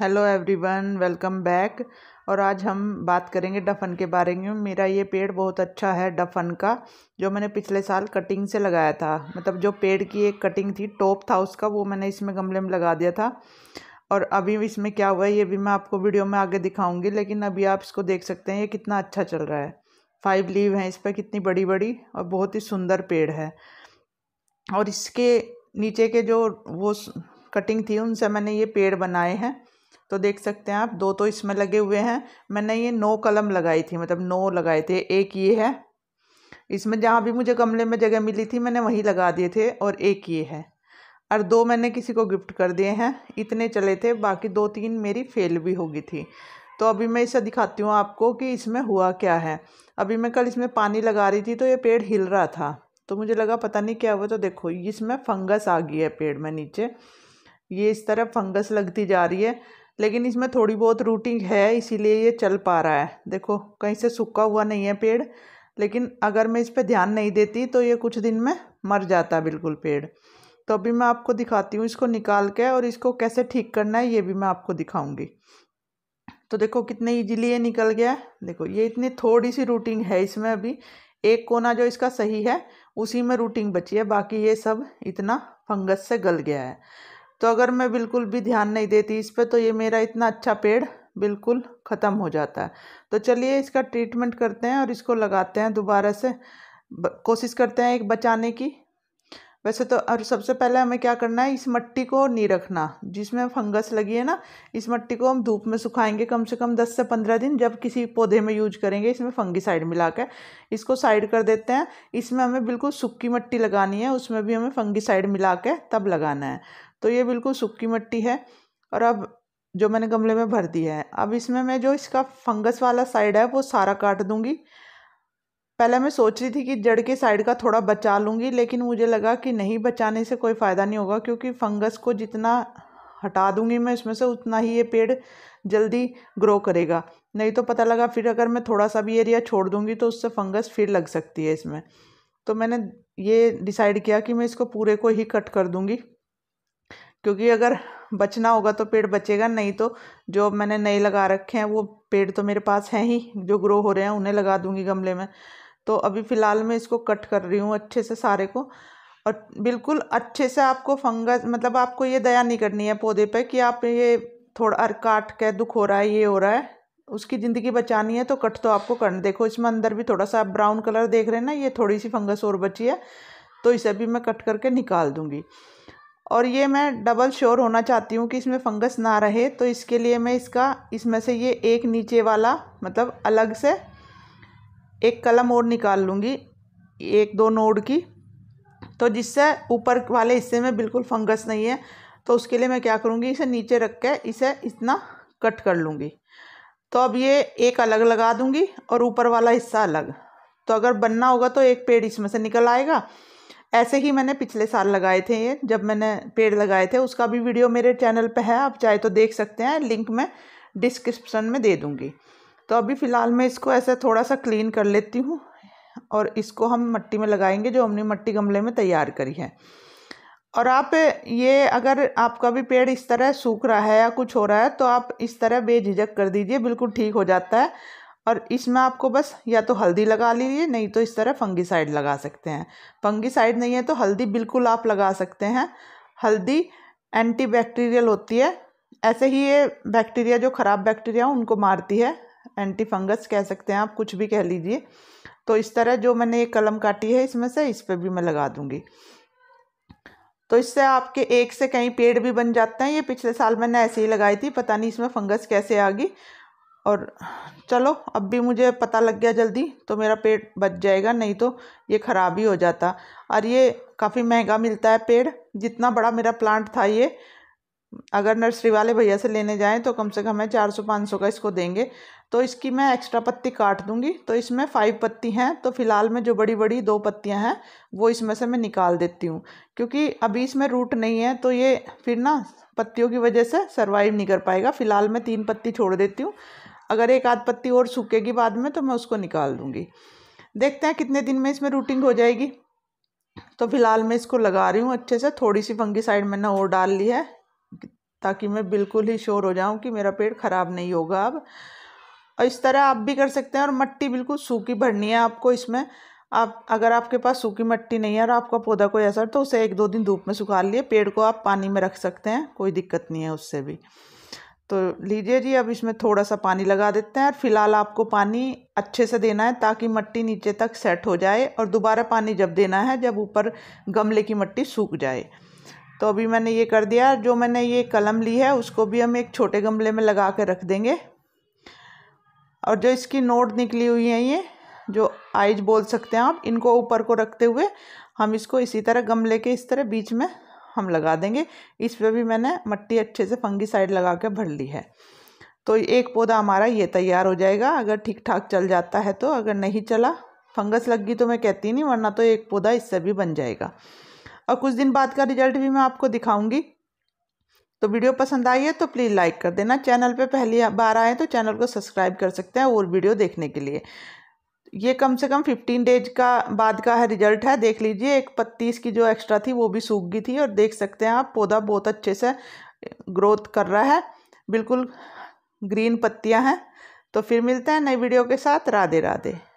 hello everyone welcome back और आज हम बात करेंगे डफन के बारे में मेरा ये पेड़ बहुत अच्छा है डफन का जो मैंने पिछले साल कटिंग से लगाया था मतलब जो पेड़ की एक कटिंग थी टॉप था उसका वो मैंने इसमें गमले में लगा दिया था और अभी इसमें क्या हुआ है ये भी मैं आपको वीडियो में आगे दिखाऊंगी लेकिन अभी आप इसको देख सकते हैं ये कितना अच्छा चल रहा है फाइव लीव हैं इस पर कितनी बड़ी बड़ी और बहुत ही सुंदर पेड़ है और इसके नीचे के जो वो कटिंग थी उनसे मैंने ये पेड़ बनाए हैं तो देख सकते हैं आप दो तो इसमें लगे हुए हैं मैंने ये नौ कलम लगाई थी मतलब नौ लगाए थे एक ये है इसमें जहाँ भी मुझे गमले में जगह मिली थी मैंने वहीं लगा दिए थे और एक ये है और दो मैंने किसी को गिफ्ट कर दिए हैं इतने चले थे बाकी दो तीन मेरी फेल भी हो गई थी तो अभी मैं इसे दिखाती हूँ आपको कि इसमें हुआ क्या है अभी मैं कल इसमें पानी लगा रही थी तो ये पेड़ हिल रहा था तो मुझे लगा पता नहीं क्या हुआ तो देखो इसमें फंगस आ गई है पेड़ में नीचे ये इस तरह फंगस लगती जा रही है लेकिन इसमें थोड़ी बहुत रूटिंग है इसीलिए ये चल पा रहा है देखो कहीं से सूखा हुआ नहीं है पेड़ लेकिन अगर मैं इस पर ध्यान नहीं देती तो ये कुछ दिन में मर जाता बिल्कुल पेड़ तो अभी मैं आपको दिखाती हूँ इसको निकाल के और इसको कैसे ठीक करना है ये भी मैं आपको दिखाऊंगी तो देखो कितने ईजिली ये निकल गया देखो ये इतनी थोड़ी सी रूटिंग है इसमें अभी एक कोना जो इसका सही है उसी में रूटिंग बची है बाकी ये सब इतना फंगस से गल गया है तो अगर मैं बिल्कुल भी ध्यान नहीं देती इस पर तो ये मेरा इतना अच्छा पेड़ बिल्कुल ख़त्म हो जाता है तो चलिए इसका ट्रीटमेंट करते हैं और इसको लगाते हैं दोबारा से कोशिश करते हैं एक बचाने की वैसे तो और सबसे पहले हमें क्या करना है इस मिट्टी को नहीं रखना जिसमें फंगस लगी है ना इस मट्टी को हम धूप में सुखाएंगे कम से कम दस से पंद्रह दिन जब किसी पौधे में यूज करेंगे इसमें फंगी साइड मिला के इसको साइड कर देते हैं इसमें हमें बिल्कुल सूखी मिट्टी लगानी है उसमें भी हमें फंगी साइड मिला के तब लगाना है तो ये बिल्कुल सूखी मिट्टी है और अब जो मैंने गमले में भर दिया है अब इसमें मैं जो इसका फंगस वाला साइड है वो सारा काट दूँगी पहले मैं सोच रही थी कि जड़ के साइड का थोड़ा बचा लूँगी लेकिन मुझे लगा कि नहीं बचाने से कोई फ़ायदा नहीं होगा क्योंकि फंगस को जितना हटा दूँगी मैं उसमें से उतना ही ये पेड़ जल्दी ग्रो करेगा नहीं तो पता लगा फिर अगर मैं थोड़ा सा भी एरिया छोड़ दूँगी तो उससे फंगस फिर लग सकती है इसमें तो मैंने ये डिसाइड किया कि मैं इसको पूरे को ही कट कर दूँगी क्योंकि अगर बचना होगा तो पेड़ बचेगा नहीं तो जो मैंने नए लगा रखे हैं वो पेड़ तो मेरे पास हैं ही जो ग्रो हो रहे हैं उन्हें लगा दूँगी गमले में तो अभी फ़िलहाल मैं इसको कट कर रही हूँ अच्छे से सारे को और बिल्कुल अच्छे से आपको फंगस मतलब आपको ये दया नहीं करनी है पौधे पर कि आप ये थोड़ा अर काट के दुख हो रहा है ये हो रहा है उसकी ज़िंदगी बचानी है तो कट तो आपको करना देखो इसमें अंदर भी थोड़ा सा आप ब्राउन कलर देख रहे हैं ना ये थोड़ी सी फंगस और बची है तो इसे भी मैं कट करके निकाल दूँगी और ये मैं डबल श्योर होना चाहती हूँ कि इसमें फंगस ना रहे तो इसके लिए मैं इसका इसमें से ये एक नीचे वाला मतलब अलग से एक कलम और निकाल लूँगी एक दो नोड की तो जिससे ऊपर वाले हिस्से में बिल्कुल फंगस नहीं है तो उसके लिए मैं क्या करूँगी इसे नीचे रख के इसे इतना कट कर लूँगी तो अब ये एक अलग लगा दूँगी और ऊपर वाला हिस्सा अलग तो अगर बनना होगा तो एक पेड़ इसमें से निकल आएगा ऐसे ही मैंने पिछले साल लगाए थे ये जब मैंने पेड़ लगाए थे उसका भी वीडियो मेरे चैनल पे है आप चाहे तो देख सकते हैं लिंक मैं डिस्क्रिप्शन में दे दूँगी तो अभी फ़िलहाल मैं इसको ऐसे थोड़ा सा क्लीन कर लेती हूँ और इसको हम मिट्टी में लगाएंगे जो हमने मट्टी गमले में तैयार करी है और आप ये अगर आपका भी पेड़ इस तरह सूख रहा है या कुछ हो रहा है तो आप इस तरह बेझिझक कर दीजिए बिल्कुल ठीक हो जाता है और इसमें आपको बस या तो हल्दी लगा लीजिए नहीं तो इस तरह फंगीसाइड लगा सकते हैं फंगीसाइड नहीं है तो हल्दी बिल्कुल आप लगा सकते हैं हल्दी एंटी बैक्टीरियल होती है ऐसे ही ये बैक्टीरिया जो ख़राब बैक्टीरिया उनको मारती है एंटी फंगस कह सकते हैं आप कुछ भी कह लीजिए तो इस तरह जो मैंने ये कलम काटी है इसमें से इस पर भी मैं लगा दूँगी तो इससे आपके एक से कई पेड़ भी बन जाते हैं ये पिछले साल मैंने ऐसे ही लगाई थी पता नहीं इसमें फंगस कैसे आ गई और चलो अब भी मुझे पता लग गया जल्दी तो मेरा पेड़ बच जाएगा नहीं तो ये ख़राब ही हो जाता और ये काफ़ी महंगा मिलता है पेड़ जितना बड़ा मेरा प्लांट था ये अगर नर्सरी वाले भैया से लेने जाएं तो कम से कम है चार सौ पाँच सौ का इसको देंगे तो इसकी मैं एक्स्ट्रा पत्ती काट दूंगी तो इसमें फाइव पत्ती हैं तो फ़िलहाल में जो बड़ी बड़ी दो पत्तियां हैं वो इसमें से मैं निकाल देती हूँ क्योंकि अभी इसमें रूट नहीं है तो ये फिर ना पत्तियों की वजह से सर्वाइव नहीं कर पाएगा फ़िलहाल मैं तीन पत्ती छोड़ देती हूँ अगर एक आध पत्ती और सूखेगी बाद में तो मैं उसको निकाल दूँगी देखते हैं कितने दिन में इसमें रूटिंग हो जाएगी तो फिलहाल मैं इसको लगा रही हूँ अच्छे से थोड़ी सी फंगी साइड मैंने और डाल ली है ताकि मैं बिल्कुल ही श्योर हो जाऊँ कि मेरा पेड़ ख़राब नहीं होगा अब और इस तरह आप भी कर सकते हैं और मट्टी बिल्कुल सूखी भरनी है आपको इसमें आप अगर आपके पास सूखी मट्टी नहीं है और आपका पौधा कोई असर तो उसे एक दो दिन धूप में सुखा लिए पेड़ को आप पानी में रख सकते हैं कोई दिक्कत नहीं है उससे भी तो लीजिए जी अब इसमें थोड़ा सा पानी लगा देते हैं और फिलहाल आपको पानी अच्छे से देना है ताकि मट्टी नीचे तक सेट हो जाए और दोबारा पानी जब देना है जब ऊपर गमले की मट्टी सूख जाए तो अभी मैंने ये कर दिया जो मैंने ये कलम ली है उसको भी हम एक छोटे गमले में लगा कर रख देंगे और जो इसकी नोट निकली हुई है ये जो आइज बोल सकते हैं आप इनको ऊपर को रखते हुए हम इसको इसी तरह गमले के इस तरह बीच में हम लगा देंगे इस पर भी मैंने मट्टी अच्छे से फंगी साइड लगा के भर ली है तो एक पौधा हमारा ये तैयार हो जाएगा अगर ठीक ठाक चल जाता है तो अगर नहीं चला फंगस लग गई तो मैं कहती नहीं वरना तो एक पौधा इससे भी बन जाएगा और कुछ दिन बाद का रिजल्ट भी मैं आपको दिखाऊंगी तो वीडियो पसंद आई है तो प्लीज़ लाइक कर देना चैनल पे पहली बार आए तो चैनल को सब्सक्राइब कर सकते हैं और वीडियो देखने के लिए ये कम से कम फिफ्टीन डेज का बाद का है रिजल्ट है देख लीजिए एक पत्तीस की जो एक्स्ट्रा थी वो भी सूख गई थी और देख सकते हैं आप पौधा बहुत अच्छे से ग्रोथ कर रहा है बिल्कुल ग्रीन पत्तियां हैं तो फिर मिलते हैं नई वीडियो के साथ राधे राधे